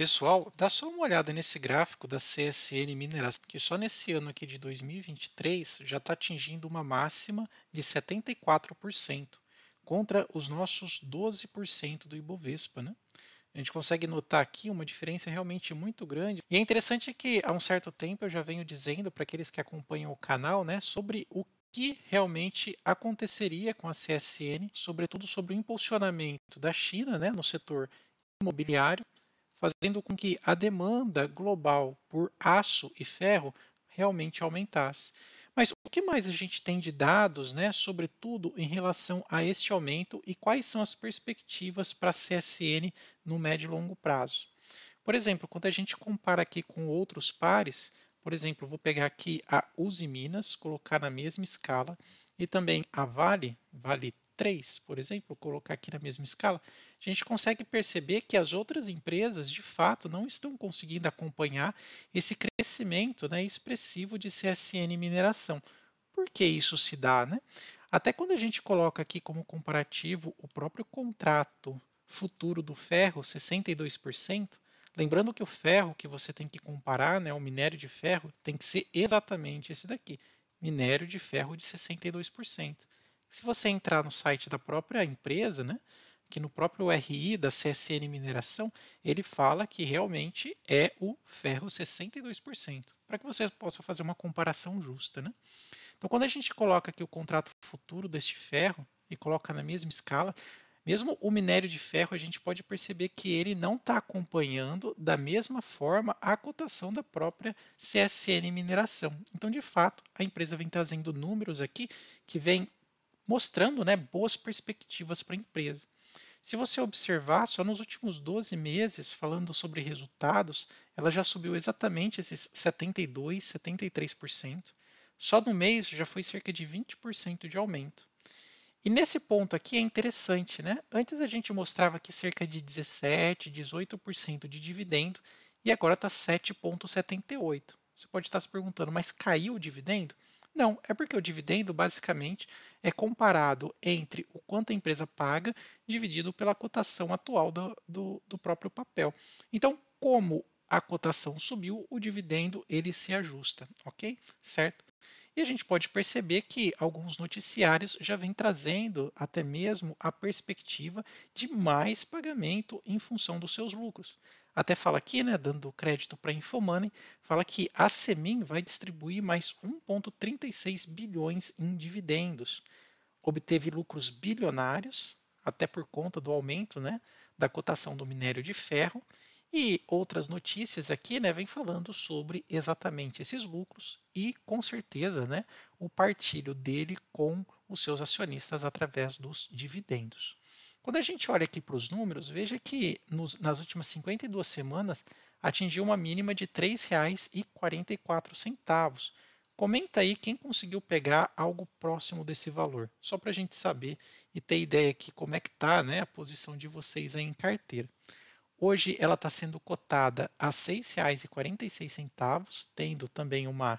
Pessoal, dá só uma olhada nesse gráfico da CSN Mineração, que só nesse ano aqui de 2023 já está atingindo uma máxima de 74%, contra os nossos 12% do Ibovespa. Né? A gente consegue notar aqui uma diferença realmente muito grande. E é interessante que há um certo tempo eu já venho dizendo para aqueles que acompanham o canal né, sobre o que realmente aconteceria com a CSN, sobretudo sobre o impulsionamento da China né, no setor imobiliário fazendo com que a demanda global por aço e ferro realmente aumentasse. Mas o que mais a gente tem de dados, né, sobretudo em relação a este aumento e quais são as perspectivas para a CSN no médio e longo prazo? Por exemplo, quando a gente compara aqui com outros pares, por exemplo, vou pegar aqui a Uzi Minas, colocar na mesma escala, e também a Vale, Vale 3, por exemplo, colocar aqui na mesma escala, a gente consegue perceber que as outras empresas, de fato, não estão conseguindo acompanhar esse crescimento né, expressivo de CSN mineração. Por que isso se dá? Né? Até quando a gente coloca aqui como comparativo o próprio contrato futuro do ferro, 62%, lembrando que o ferro que você tem que comparar, né, o minério de ferro, tem que ser exatamente esse daqui, minério de ferro de 62%. Se você entrar no site da própria empresa, né, que no próprio RI da CSN Mineração, ele fala que realmente é o ferro 62%, para que você possa fazer uma comparação justa. Né? Então, quando a gente coloca aqui o contrato futuro deste ferro e coloca na mesma escala, mesmo o minério de ferro, a gente pode perceber que ele não está acompanhando da mesma forma a cotação da própria CSN Mineração. Então, de fato, a empresa vem trazendo números aqui que vem mostrando né, boas perspectivas para a empresa. Se você observar, só nos últimos 12 meses, falando sobre resultados, ela já subiu exatamente esses 72%, 73%. Só no mês já foi cerca de 20% de aumento. E nesse ponto aqui é interessante, né? Antes a gente mostrava que cerca de 17, 18% de dividendo e agora está 7,78%. Você pode estar se perguntando, mas caiu o dividendo? Não, é porque o dividendo basicamente é comparado entre o quanto a empresa paga dividido pela cotação atual do, do, do próprio papel. Então, como a cotação subiu, o dividendo ele se ajusta, ok? Certo? E a gente pode perceber que alguns noticiários já vêm trazendo até mesmo a perspectiva de mais pagamento em função dos seus lucros até fala aqui, né, dando crédito para a Infomoney, fala que a Semin vai distribuir mais 1,36 bilhões em dividendos. Obteve lucros bilionários, até por conta do aumento né, da cotação do minério de ferro. E outras notícias aqui né, vem falando sobre exatamente esses lucros e, com certeza, né, o partilho dele com os seus acionistas através dos dividendos. Quando a gente olha aqui para os números, veja que nos, nas últimas 52 semanas atingiu uma mínima de R$ 3,44. Comenta aí quem conseguiu pegar algo próximo desse valor, só para a gente saber e ter ideia aqui como é que está né, a posição de vocês aí em carteira. Hoje ela está sendo cotada a R$ 6,46, tendo também uma,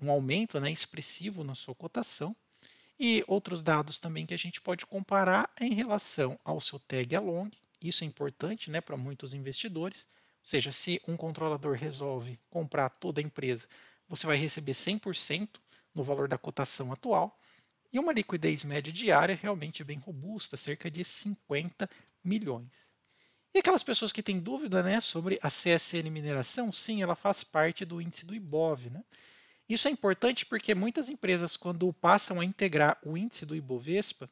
um aumento né, expressivo na sua cotação. E outros dados também que a gente pode comparar em relação ao seu tag along, isso é importante né, para muitos investidores, ou seja, se um controlador resolve comprar toda a empresa, você vai receber 100% no valor da cotação atual, e uma liquidez média diária realmente bem robusta, cerca de 50 milhões. E aquelas pessoas que têm dúvida né, sobre a CSN Mineração, sim, ela faz parte do índice do IBOV, né? Isso é importante porque muitas empresas, quando passam a integrar o índice do Ibovespa,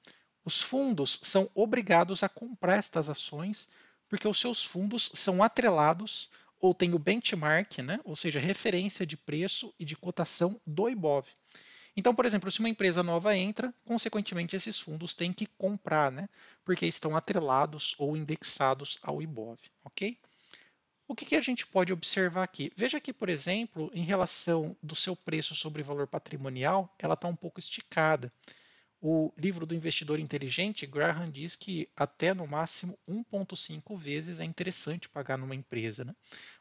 os fundos são obrigados a comprar estas ações, porque os seus fundos são atrelados ou têm o benchmark, né? ou seja, referência de preço e de cotação do Ibov. Então, por exemplo, se uma empresa nova entra, consequentemente esses fundos têm que comprar, né? porque estão atrelados ou indexados ao Ibov, ok? O que, que, a gente pode observar aqui? Veja que, por exemplo, em relação do seu preço sobre valor patrimonial, ela está um pouco esticada. O livro do investidor inteligente, Graham, diz que até no máximo 1,5 vezes é interessante pagar numa empresa. Né?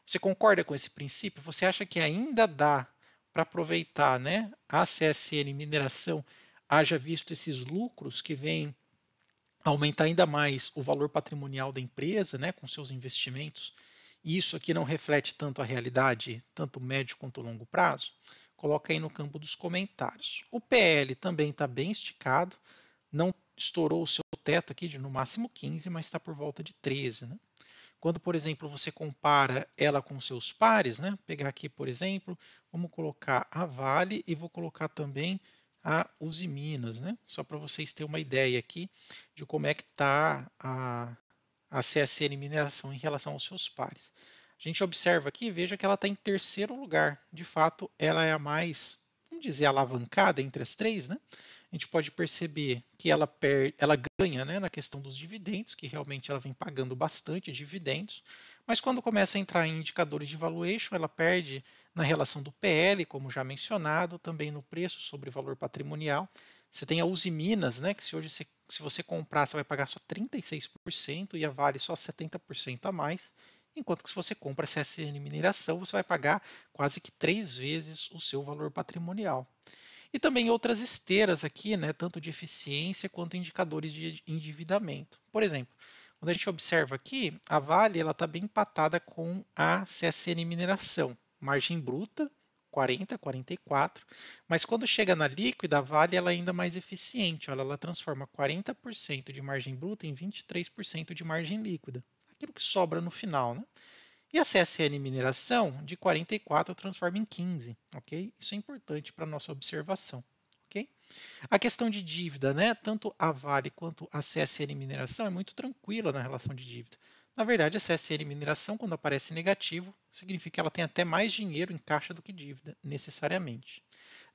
Você concorda com esse princípio? Você acha que ainda dá para aproveitar né, a CSN Mineração, haja visto esses lucros que vêm aumentar ainda mais o valor patrimonial da empresa né, com seus investimentos? e isso aqui não reflete tanto a realidade, tanto médio quanto longo prazo, coloca aí no campo dos comentários. O PL também está bem esticado, não estourou o seu teto aqui de no máximo 15, mas está por volta de 13. Né? Quando, por exemplo, você compara ela com seus pares, né? pegar aqui, por exemplo, vamos colocar a Vale e vou colocar também a Usiminas, né? só para vocês terem uma ideia aqui de como é que está a, a CSN mineração em relação aos seus pares. A gente observa aqui, veja que ela está em terceiro lugar. De fato, ela é a mais, vamos dizer, alavancada entre as três, né? A gente pode perceber que ela, perde, ela ganha né, na questão dos dividendos, que realmente ela vem pagando bastante dividendos, mas quando começa a entrar em indicadores de valuation, ela perde na relação do PL, como já mencionado, também no preço sobre valor patrimonial, você tem a Uzi Minas, né, que se hoje você, se você comprar, você vai pagar só 36% e a Vale só 70% a mais, enquanto que se você compra CSN Mineração, você vai pagar quase que três vezes o seu valor patrimonial. E também outras esteiras aqui, né, tanto de eficiência quanto indicadores de endividamento. Por exemplo, quando a gente observa aqui, a Vale está bem empatada com a CSN Mineração, margem bruta 40, 44, mas quando chega na líquida, a Vale ela é ainda mais eficiente. Olha, ela transforma 40% de margem bruta em 23% de margem líquida, aquilo que sobra no final. Né? E a CSN Mineração, de 44, transforma em 15, ok? Isso é importante para a nossa observação. A questão de dívida, né? tanto a Vale quanto a CSN Mineração é muito tranquila na relação de dívida. Na verdade, a CSN Mineração, quando aparece negativo, significa que ela tem até mais dinheiro em caixa do que dívida, necessariamente.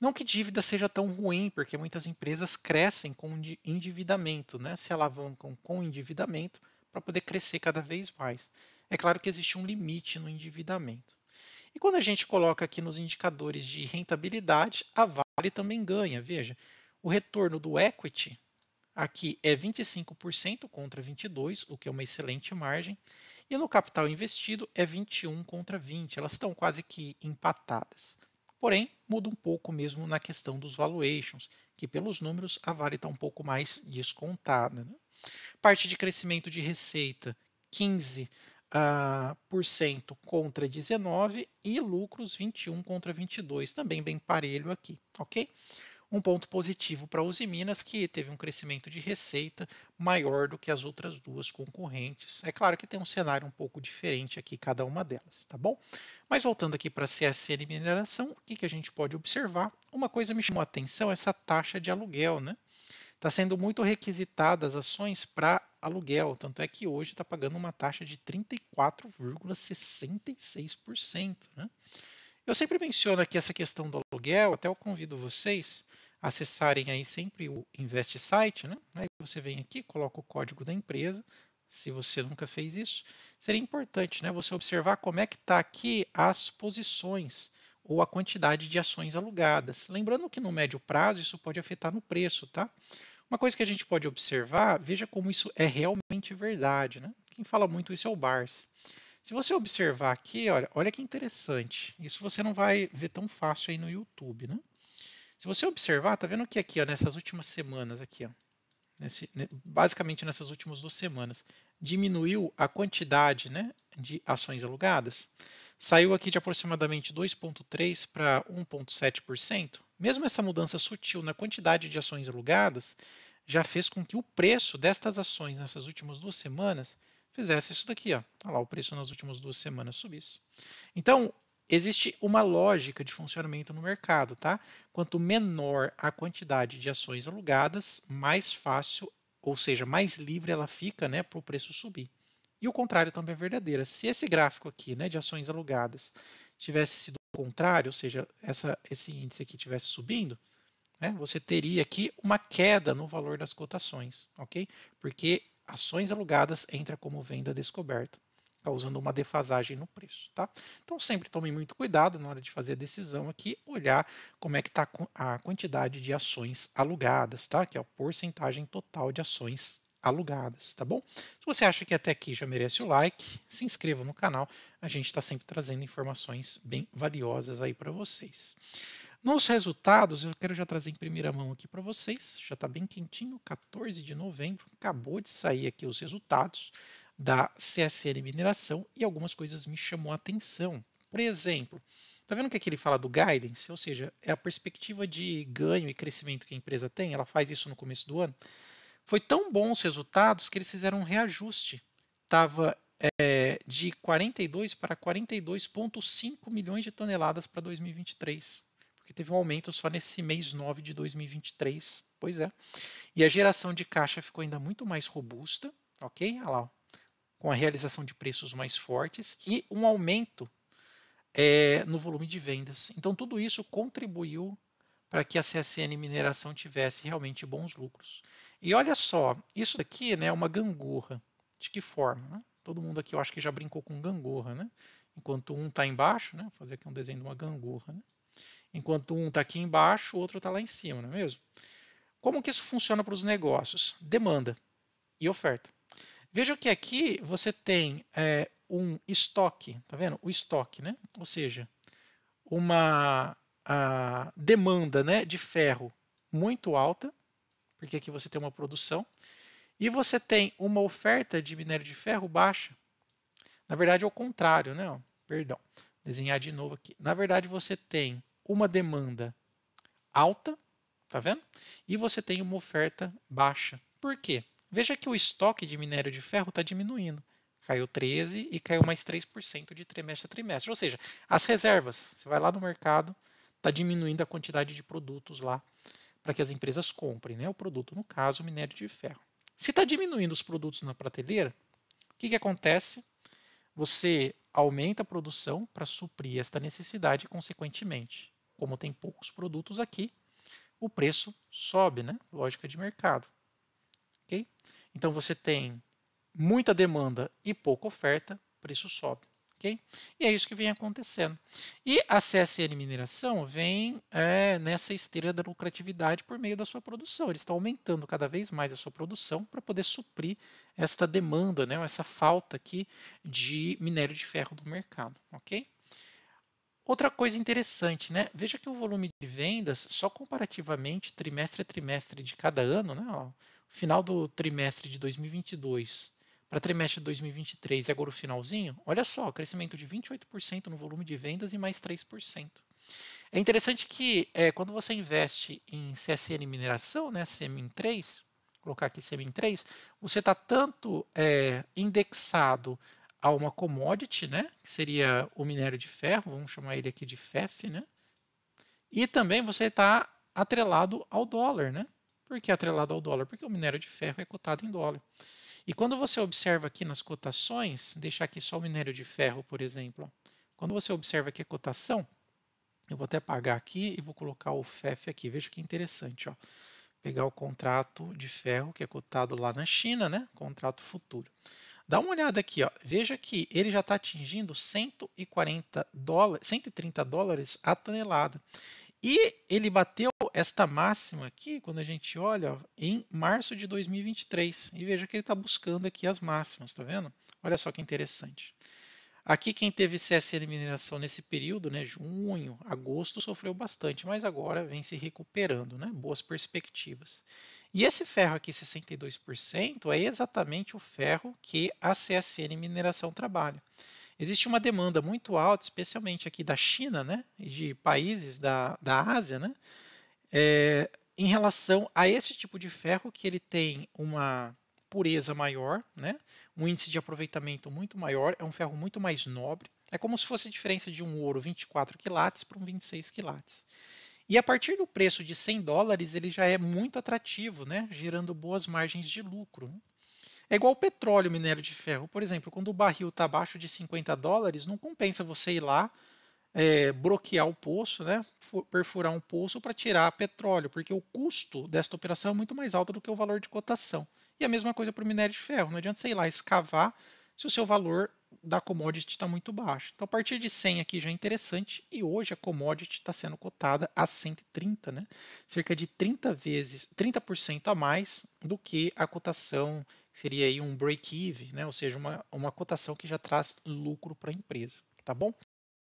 Não que dívida seja tão ruim, porque muitas empresas crescem com endividamento, né? se alavancam com endividamento para poder crescer cada vez mais. É claro que existe um limite no endividamento. E quando a gente coloca aqui nos indicadores de rentabilidade, a Vale também ganha. Veja, o retorno do equity Aqui é 25% contra 22, o que é uma excelente margem. E no capital investido é 21 contra 20. Elas estão quase que empatadas. Porém, muda um pouco mesmo na questão dos valuations, que pelos números a Vale está um pouco mais descontada. Né? Parte de crescimento de receita, 15 uh, ah, por cento contra 19 e lucros 21 contra 22, também bem parelho aqui, ok? um ponto positivo para a Uzi Minas, que teve um crescimento de receita maior do que as outras duas concorrentes. É claro que tem um cenário um pouco diferente aqui, cada uma delas, tá bom? Mas voltando aqui para a CSN Mineração, o que, que a gente pode observar? Uma coisa me chamou a atenção, é essa taxa de aluguel, né? Está sendo muito requisitada as ações para aluguel, tanto é que hoje está pagando uma taxa de 34,66%, né? Eu sempre menciono aqui essa questão do aluguel, até eu convido vocês a acessarem aí sempre o Invest Site, né? Aí você vem aqui, coloca o código da empresa, se você nunca fez isso, seria importante né, você observar como é que está aqui as posições ou a quantidade de ações alugadas. Lembrando que no médio prazo isso pode afetar no preço, tá? Uma coisa que a gente pode observar, veja como isso é realmente verdade, né? Quem fala muito isso é o Barsi. Se você observar aqui, olha, olha que interessante. Isso você não vai ver tão fácil aí no YouTube, né? Se você observar, tá vendo que aqui, ó, nessas últimas semanas aqui, ó, nesse, né, basicamente nessas últimas duas semanas, diminuiu a quantidade, né, de ações alugadas. Saiu aqui de aproximadamente 2.3 para 1.7%. Mesmo essa mudança sutil na quantidade de ações alugadas já fez com que o preço destas ações nessas últimas duas semanas fizesse isso daqui, ó. Olha tá lá, o preço nas últimas duas semanas subisse. Então, existe uma lógica de funcionamento no mercado, tá? Quanto menor a quantidade de ações alugadas, mais fácil, ou seja, mais livre ela fica, né, para o preço subir. E o contrário também é verdadeiro. Se esse gráfico aqui, né, de ações alugadas, tivesse sido o contrário, ou seja, essa, esse índice aqui tivesse subindo, né, você teria aqui uma queda no valor das cotações, ok? Porque ações alugadas entra como venda descoberta, causando uma defasagem no preço. Tá? Então sempre tome muito cuidado na hora de fazer a decisão aqui, olhar como é que está a quantidade de ações alugadas, tá? que é a porcentagem total de ações alugadas, tá bom? Se você acha que até aqui já merece o like, se inscreva no canal, a gente está sempre trazendo informações bem valiosas aí para vocês. Nos resultados, eu quero já trazer em primeira mão aqui para vocês, já está bem quentinho, 14 de novembro, acabou de sair aqui os resultados da CSN Mineração e algumas coisas me chamou a atenção. Por exemplo, Tá vendo o é que ele fala do guidance, ou seja, é a perspectiva de ganho e crescimento que a empresa tem, ela faz isso no começo do ano. Foi tão bom os resultados que eles fizeram um reajuste. Estava é, eh, de 42 para 42,5 milhões de toneladas para 2023 porque teve um aumento só nesse mês 9 de 2023. Pois é. E a geração de caixa ficou ainda muito mais robusta, ok? Olha lá, ó. com a realização de preços mais fortes e um aumento é, no volume de vendas. Então, tudo isso contribuiu para que a CSN Mineração tivesse realmente bons lucros. E olha só, isso daqui né, é uma gangorra. De que forma? Né? Todo mundo aqui eu acho que já brincou com gangorra, né? Enquanto um está embaixo, né? Vou fazer aqui um desenho de uma gangorra, né? enquanto um está aqui embaixo, o outro está lá em cima, não é mesmo? Como que isso funciona para os negócios? Demanda e oferta. Veja que aqui você tem é, um estoque, tá vendo? O estoque, né? Ou seja, uma demanda né, de ferro muito alta, porque aqui você tem uma produção, e você tem uma oferta de minério de ferro baixa. Na verdade, é o contrário, né? Perdão, desenhar de novo aqui. Na verdade, você tem uma demanda alta, tá vendo? E você tem uma oferta baixa. Por quê? Veja que o estoque de minério de ferro está diminuindo. Caiu 13% e caiu mais 3% de trimestre a trimestre. Ou seja, as reservas, você vai lá no mercado, está diminuindo a quantidade de produtos lá para que as empresas comprem, né? O produto, no caso, o minério de ferro. Se está diminuindo os produtos na prateleira, o que, que acontece? Você aumenta a produção para suprir esta necessidade, consequentemente, como tem poucos produtos aqui, o preço sobe, né? Lógica de mercado. Ok? Então você tem muita demanda e pouca oferta, preço sobe. ok? E é isso que vem acontecendo. E a CSN Mineração vem é, nessa esteira da lucratividade por meio da sua produção. Eles estão aumentando cada vez mais a sua produção para poder suprir esta demanda, né, essa falta aqui de minério de ferro do mercado. ok? Outra coisa interessante, né? Veja que o volume de vendas, só comparativamente trimestre a trimestre de cada ano, né? O final do trimestre de 2022 para trimestre de 2023 e agora o finalzinho, olha só, crescimento de 28% no volume de vendas e mais 3%. É interessante que é, quando você investe em CSN mineração, né, CMIN3, colocar aqui CMIN3, você está tanto é, indexado a uma commodity, né? que seria o minério de ferro, vamos chamar ele aqui de FEF, né? e também você está atrelado ao dólar. Né? Por que atrelado ao dólar? Porque o minério de ferro é cotado em dólar. E quando você observa aqui nas cotações, deixar aqui só o minério de ferro, por exemplo, quando você observa aqui a cotação, eu vou até apagar aqui e vou colocar o FEF aqui. Veja que interessante, ó. Pegar o contrato de ferro que é cotado lá na China, né? Contrato futuro. Dá uma olhada aqui, ó. veja que ele já está atingindo 140 dólares, 130 dólares a tonelada. E ele bateu esta máxima aqui, quando a gente olha, ó, em março de 2023. E veja que ele está buscando aqui as máximas, tá vendo? Olha só que interessante. Aqui quem teve CSN mineração nesse período, né, junho, agosto, sofreu bastante, mas agora vem se recuperando, né, boas perspectivas. E esse ferro aqui, 62%, é exatamente o ferro que a CSN Mineração trabalha. Existe uma demanda muito alta, especialmente aqui da China né, e de países da, da Ásia, né, é, em relação a esse tipo de ferro que ele tem uma pureza maior, né? um índice de aproveitamento muito maior, é um ferro muito mais nobre. É como se fosse a diferença de um ouro 24 quilates para um 26 quilates. E a partir do preço de 100 dólares, ele já é muito atrativo, né? gerando boas margens de lucro. É igual o petróleo, minério de ferro. Por exemplo, quando o barril está abaixo de 50 dólares, não compensa você ir lá é, bloquear o poço, né, perfurar um poço para tirar petróleo, porque o custo desta operação é muito mais alto do que o valor de cotação. E a mesma coisa para o minério de ferro. Não adianta você ir lá escavar se o seu valor da commodity está muito baixo. Então, a partir de 100 aqui já é interessante, e hoje a commodity está sendo cotada a 130, né? cerca de 30 vezes, 30% a mais do que a cotação, que seria aí um break-even, né? ou seja, uma, uma cotação que já traz lucro para a empresa. Tá bom?